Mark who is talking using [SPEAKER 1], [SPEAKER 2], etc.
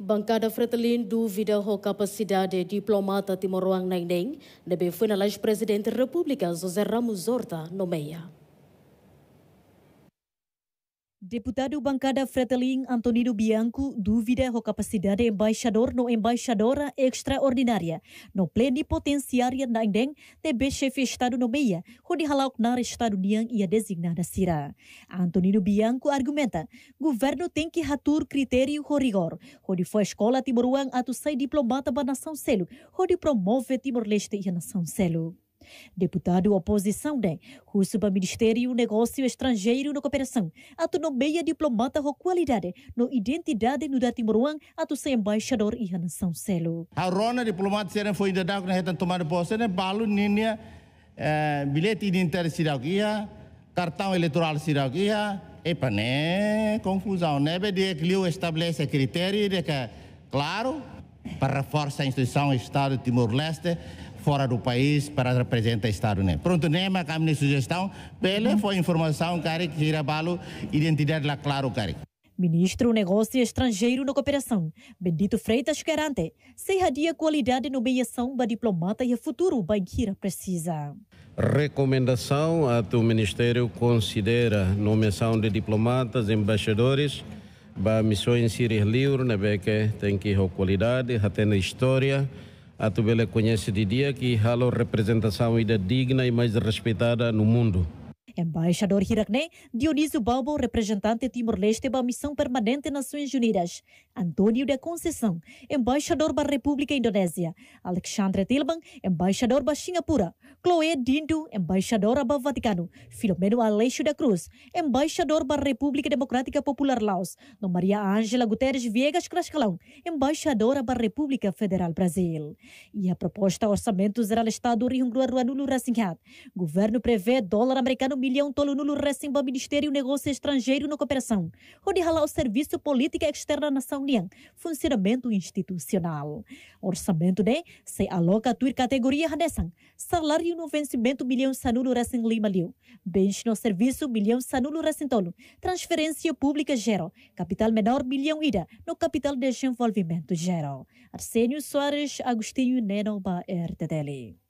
[SPEAKER 1] Bancada Fretelin do vida ho capacidade diplomata Timor-Leste Neng de bem finalmente presidente da República José Ramos Deputado bancada Fretilin Antonino Bianco duvida da capacidade embaixador no embaixadora extraordinária no plenipotenciária na Indem TB chefe Estado no meia, onde halauk na Estado Niang ia designada Sira. Antonino Bianco argumenta, governo tem que ratur critério com rigor, onde foi escola Timoruang atu sai diplomata para nação selo, onde promove Timor-Leste e a nação selo. Deputado oposição da né? curso para Ministério Negócio Estrangeiro na Cooperação, meia diplomata com qualidade no identidade no Timor-Leste, atu sem embaixador e São selo.
[SPEAKER 2] A rona diplomata será foi ainda na reta tomada posse, né? balo Nínia, eh, bilhete de sirak ia, cartão eleitoral sirak ia, epa né, confusão, né? porque que estabelece critério de que claro para reforçar a instituição do Estado de Timor-Leste fora do país para representar o Estado. Né? Pronto, nem é a minha sugestão. Pela uhum. foi informação, cara, que gira balo, identidade lá, claro, cara.
[SPEAKER 1] Ministro do Negócio Estrangeiro na Cooperação, Bendito Freitas garante se radia qualidade no nomeação para diplomata e futuro banqueira precisa.
[SPEAKER 3] Recomendação a o Ministério considera nomeação de diplomatas, embaixadores para missões em Síria livre, na né, que tem que ir qualidade, até na história, a Tubela conhece de dia que a representação ainda é digna e mais respeitada no mundo.
[SPEAKER 1] Embaixador Hiracné Dionísio Balbo, representante Timor-Leste para a Missão Permanente Nações Unidas. Antônio da Conceição, embaixador da República Indonésia. Alexandre Tilban, embaixador da Singapura. Chloe Dindo, embaixadora da Vaticano. Filomeno Aleixo da Cruz, embaixador da República Democrática Popular Laos. No Maria Ângela Guterres Viegas Crascalão, embaixadora da República Federal Brasil. E a proposta Orçamento Geral Estado Rio Grande do Sul, Governo prevê dólar americano o milhão tolo nulo recimba Ministério Negócio Estrangeiro na Cooperação, onde rala o Serviço Política Externa Nação União, funcionamento institucional. Orçamento de se aloca a tua categoria dessa, salário no vencimento milhão sanulo recém lima liu, bens no serviço milhão sanulo recém tolo, transferência pública geral, capital menor milhão ida, no capital de desenvolvimento geral. Arsênio Soares, Agostinho Nenoba, RTDL.